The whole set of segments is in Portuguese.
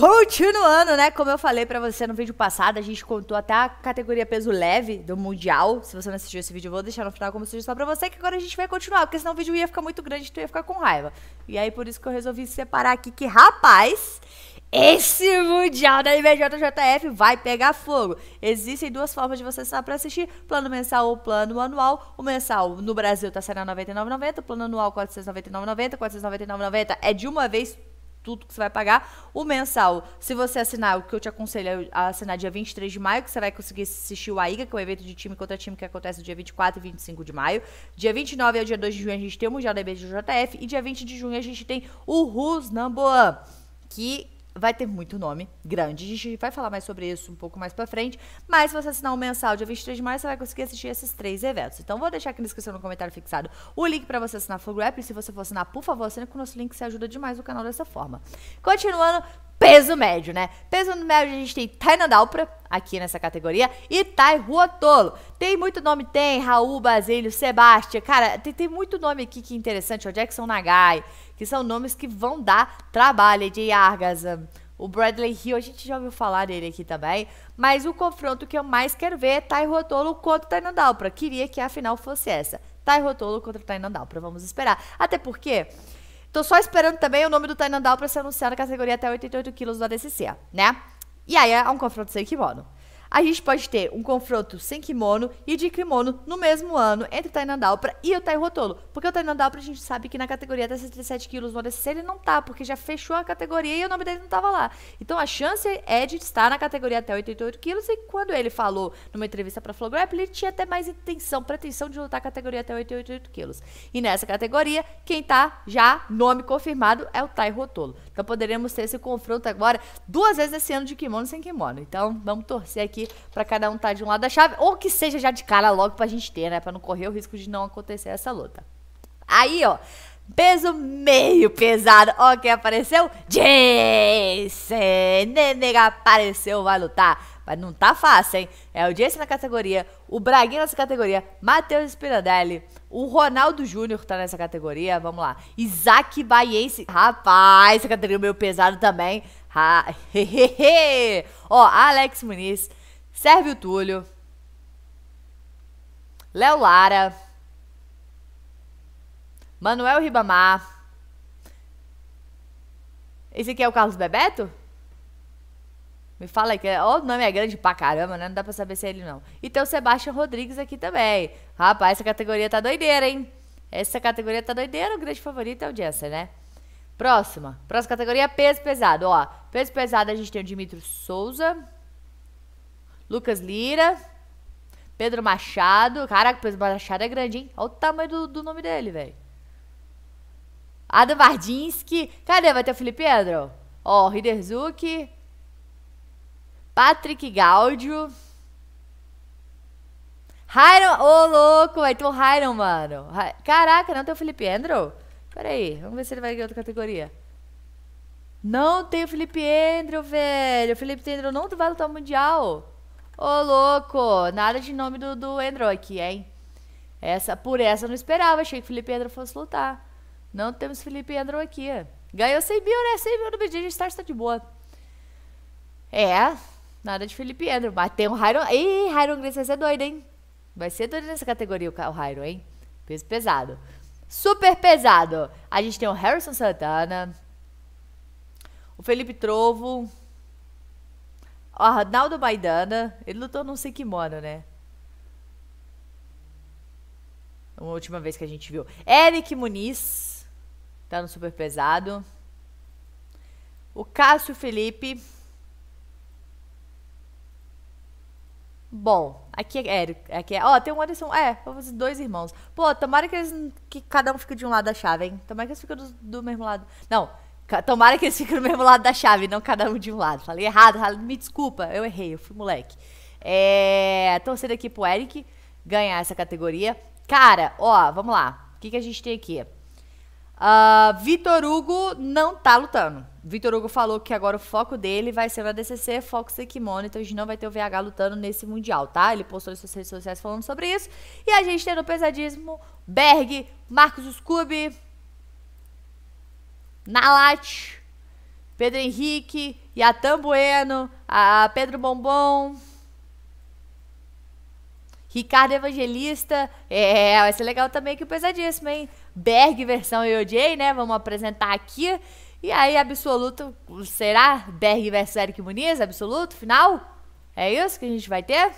Continuando, né? Como eu falei para você no vídeo passado, a gente contou até a categoria peso leve do Mundial. Se você não assistiu esse vídeo, eu vou deixar no final como sugestão para você, que agora a gente vai continuar, porque senão o vídeo ia ficar muito grande e tu ia ficar com raiva. E aí, por isso que eu resolvi separar aqui que, rapaz, esse Mundial da IBJJF vai pegar fogo. Existem duas formas de você assinar para assistir: plano mensal ou plano anual. O mensal no Brasil tá saindo R$ 99,90, o plano anual R$ 499,90, R$ 499,90 é de uma vez tudo que você vai pagar. O mensal, se você assinar, o que eu te aconselho é assinar dia 23 de maio, que você vai conseguir assistir o AIGA, que é um evento de time contra time que acontece no dia 24 e 25 de maio. Dia 29 ao é dia 2 de junho a gente tem o Mundial da IBJJF e dia 20 de junho a gente tem o RUS Namboan, que Vai ter muito nome grande. A gente vai falar mais sobre isso um pouco mais pra frente. Mas se você assinar o um mensal dia 23 de maio, você vai conseguir assistir esses três eventos. Então, vou deixar aqui na descrição, no comentário fixado, o link para você assinar Full e Se você for assinar, por favor, assine com o nosso link, que você ajuda demais o canal dessa forma. Continuando, peso médio, né? Peso médio a gente tem Taina Dalpra aqui nessa categoria e Tai Ruotolo. Tem muito nome, tem Raul Basílio, Sebastião, cara, tem, tem muito nome aqui que é interessante, é o Jackson Nagai que são nomes que vão dar trabalho. de Argas, ah, o Bradley Hill, a gente já ouviu falar dele aqui também. Mas o confronto que eu mais quero ver é Tai Rotolo contra Tainan Dalpra. Queria que a final fosse essa. Tai Rotolo contra Tainan Dalpra. Vamos esperar. Até porque... Tô só esperando também o nome do Tainan Dalpra ser anunciado na categoria até 88 quilos do ADCC, né? E aí é um confronto sem kimono a gente pode ter um confronto sem kimono e de kimono no mesmo ano entre o Tainan Dalpra e o Tai Tolo, Porque o Tainan Dalpra a gente sabe que na categoria até 67 quilos no ADC ele não tá, porque já fechou a categoria e o nome dele não tava lá. Então a chance é de estar na categoria até 88 quilos e quando ele falou numa entrevista pra Flow Grapple, ele tinha até mais intenção, pretensão de lutar a categoria até 88 quilos. E nessa categoria, quem tá já, nome confirmado, é o Tai Tolo. Então poderemos ter esse confronto agora duas vezes esse ano de kimono sem kimono. Então vamos torcer aqui aqui para cada um estar tá de um lado da chave, ou que seja já de cara logo pra gente ter, né? Pra não correr o risco de não acontecer essa luta. Aí, ó, peso meio pesado. Ó, quem apareceu? Jason! Nenega apareceu, vai lutar. Mas não tá fácil, hein? É o Jason na categoria, o Braguinho nessa categoria, Matheus Spirandelli, o Ronaldo Júnior tá nessa categoria, vamos lá. Isaac Baiense, rapaz, essa categoria meio pesado também. Ha, he, he, he. Ó, Alex Muniz, Sérvio Túlio, Léo Lara, Manuel Ribamar. Esse aqui é o Carlos Bebeto? Me fala que é, o nome é grande pra caramba, né? Não dá pra saber se é ele não. E tem o Sebastião Rodrigues aqui também. Rapaz, essa categoria tá doideira, hein? Essa categoria tá doideira. O grande favorito é o Jensen, né? Próxima. Próxima categoria, peso pesado. Ó, peso pesado a gente tem o Dimitro Souza. Lucas Lira, Pedro Machado. Caraca, Pedro Machado é grande, hein? Olha o tamanho do, do nome dele, velho. Adam Vardinski. Cadê? Vai ter o Felipe Pedro? Ó, Riderzuki. Patrick Gaudio. Ryan, ô oh, louco, vai ter o Ryan, mano. Caraca, não tem o Felipe Andrew? Pera aí, vamos ver se ele vai ganhar outra categoria. Não tem o Felipe Andrew, velho. O Felipe Andrew não vai lutar o Mundial. Ô, louco! Nada de nome do, do Endro aqui, hein? Essa, por essa eu não esperava, achei que Felipe andro fosse lutar. Não temos Felipe andro aqui. Ganhou 100 mil, né? 100 mil no BD, a Star tá, tá de boa. É, nada de Felipe andro mas tem o Hyron... Ih, Hyron Grace vai ser doido, hein? Vai ser doido nessa categoria o, o Hyron, hein? Peso pesado. Super pesado. A gente tem o Harrison Santana, o Felipe Trovo, Arnaldo Maidana. Ele lutou num Sekimono, né? Uma última vez que a gente viu. Eric Muniz. Tá no super pesado. O Cássio Felipe. Bom, aqui é Eric. Aqui é. Ó, tem um Anderson. É, vamos dois irmãos. Pô, tomara que eles. Que cada um fique de um lado da chave, hein? Tomara que eles fiquem do, do mesmo lado. Não. Tomara que eles fiquem no mesmo lado da chave, não cada um de um lado. Falei errado, me desculpa, eu errei, eu fui moleque. É, torcendo aqui pro Eric ganhar essa categoria. Cara, ó, vamos lá. O que, que a gente tem aqui? Uh, Vitor Hugo não tá lutando. Vitor Hugo falou que agora o foco dele vai ser na DCC, foco Kimono, então a gente não vai ter o VH lutando nesse Mundial, tá? Ele postou em suas redes sociais falando sobre isso. E a gente tem no pesadismo Berg, Marcos Scooby, Nalat, Pedro Henrique, Yatan Bueno, a Pedro Bombom, Ricardo Evangelista. É, é vai ser legal também que o pesadíssimo, hein? Berg versão EOJ, né? Vamos apresentar aqui. E aí, absoluto, será Berg versus Eric Muniz? Absoluto, final? É isso que a gente vai ter?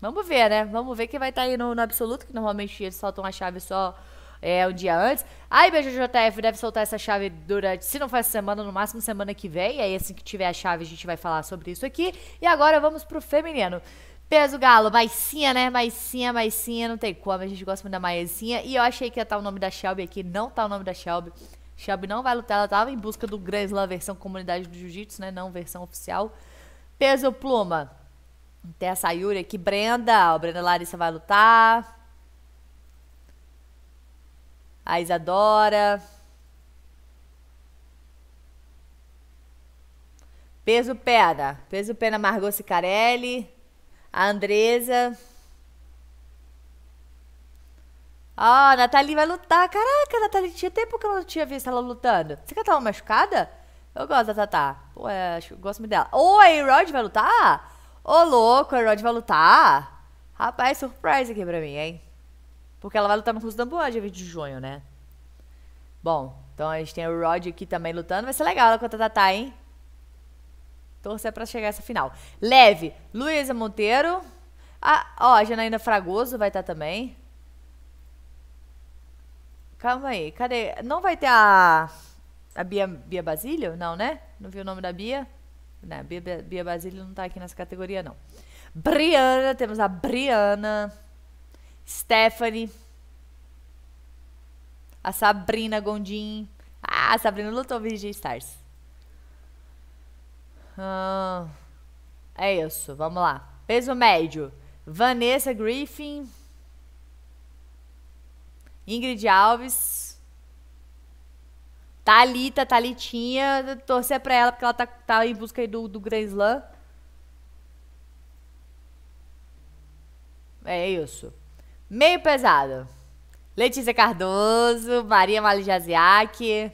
Vamos ver, né? Vamos ver quem vai estar tá aí no, no absoluto, que normalmente eles soltam a chave só é, um dia antes. Aí BJJF deve soltar essa chave durante, se não faz semana, no máximo semana que vem. aí, assim que tiver a chave, a gente vai falar sobre isso aqui. E agora vamos pro feminino. Peso galo, maicinha, né? Maicinha, maicinha, não tem como. A gente gosta muito da maisinha. E eu achei que ia estar o nome da Shelby aqui. Não tá o nome da Shelby. Shelby não vai lutar. Ela tava em busca do Grand Slam versão comunidade do Jiu-Jitsu, né? Não versão oficial. Peso pluma. Tem essa Yuri aqui. Brenda. Ó, Brenda Larissa vai lutar a Isadora. Peso Pena. Peso Pena Margot Cicarelli. A Andresa. ó a Nathalie vai lutar. Caraca, Nathalie, tinha tempo que eu não tinha visto ela lutando. Você que ela tava machucada? Eu gosto da Tatá. Pô, é, acho, gosto muito dela. Ô, oh, a Rod vai lutar? Ô, oh, louco, a Rod vai lutar? Rapaz, surpresa aqui pra mim, hein? Porque ela vai lutar no Cruz da Boa dia 20 de junho, né? Bom, então a gente tem o Rod aqui também lutando. Vai ser legal ela contra a Tatá, hein? Torcer para chegar essa final. Leve, Luísa Monteiro. Ah, ó, a Janaína Fragoso vai estar tá também. Calma aí, cadê? Não vai ter a. A Bia, Bia Basílio? Não, né? Não vi o nome da Bia? Não, né, Bia, Bia Basílio não tá aqui nessa categoria, não. Briana, temos a Briana. Stephanie, a Sabrina Gondim. Ah, a Sabrina lutou VG Stars. Ah, é isso, vamos lá. Peso médio, Vanessa Griffin, Ingrid Alves, Talita, Talitinha, torcer pra ela porque ela tá, tá em busca aí do, do Grand Slam. É isso. Meio pesado. Letícia Cardoso, Maria Malijaziak,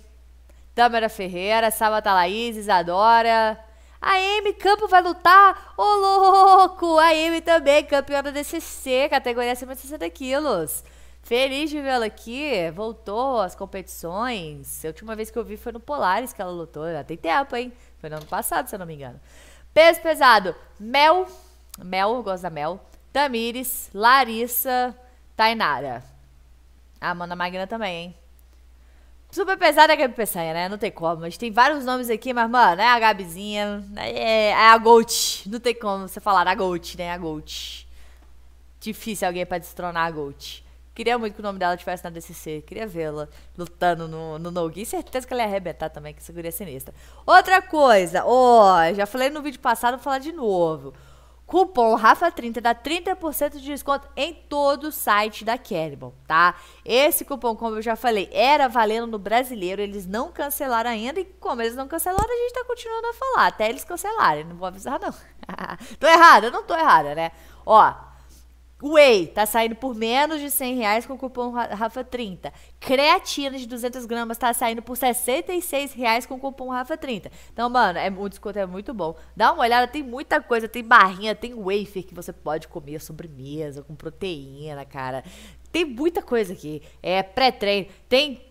Tâmara Ferreira, Sabata Laís, Isadora. A Amy Campo vai lutar? Ô, louco! A Amy também, campeã da DCC, categoria acima de 60 quilos. Feliz de vê-la aqui. Voltou às competições. A última vez que eu vi foi no Polaris que ela lutou. Já tem tempo, hein? Foi no ano passado, se eu não me engano. Peso pesado. Mel. Mel, gosta da Mel. Tamires. Larissa. Tainara. A Amanda Magna também, hein? Super pesada é a Gabi Peçanha, né? Não tem como. Mas tem vários nomes aqui, mas, mano, é a Gabizinha, né? é, é, a Gold. Não tem como você falar a Gold, né? A Gold. Difícil alguém pra destronar a Gold. Queria muito que o nome dela tivesse na DCC. Queria vê-la lutando no, no Nogi. Certeza que ela ia arrebentar também, que segurança sinistra. Outra coisa. Ó, oh, já falei no vídeo passado, vou falar de novo. Cupom RAFA30 dá 30% de desconto em todo o site da Kerbal, tá? Esse cupom, como eu já falei, era valendo no brasileiro, eles não cancelaram ainda e como eles não cancelaram, a gente tá continuando a falar, até eles cancelarem, não vou avisar não. tô errada, não tô errada, né? Ó, Whey tá saindo por menos de 100 reais com o cupom Rafa30. Creatina de 200 gramas tá saindo por 66 reais com o cupom Rafa30. Então, mano, é, o desconto é muito bom. Dá uma olhada, tem muita coisa. Tem barrinha, tem wafer que você pode comer sobremesa, com proteína, cara. Tem muita coisa aqui. É pré-treino, tem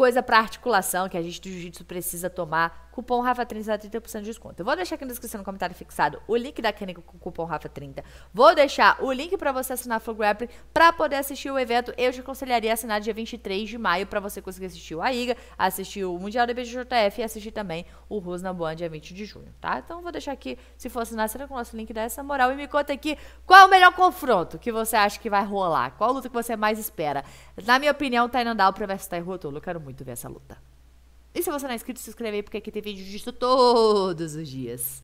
coisa para articulação que a gente do jiu-jitsu precisa tomar. Cupom RAFA30 30% de desconto. Eu vou deixar aqui na descrição no comentário fixado o link da clínica com o cupom RAFA30. Vou deixar o link para você assinar a Flow Grappling para poder assistir o evento. Eu te aconselharia a assinar dia 23 de maio para você conseguir assistir o AIGA, assistir o Mundial da BJJF e assistir também o Rus na Boa dia 20 de junho, tá? Então vou deixar aqui, se for assinar, assina com o nosso link, dá essa moral e me conta aqui qual é o melhor confronto que você acha que vai rolar, qual luta que você mais espera. Na minha opinião, Tainan o versus Tai Rotolo, quero muito muito ver essa luta. E se você não é inscrito, se inscreve aí, porque aqui tem vídeo disso todos os dias.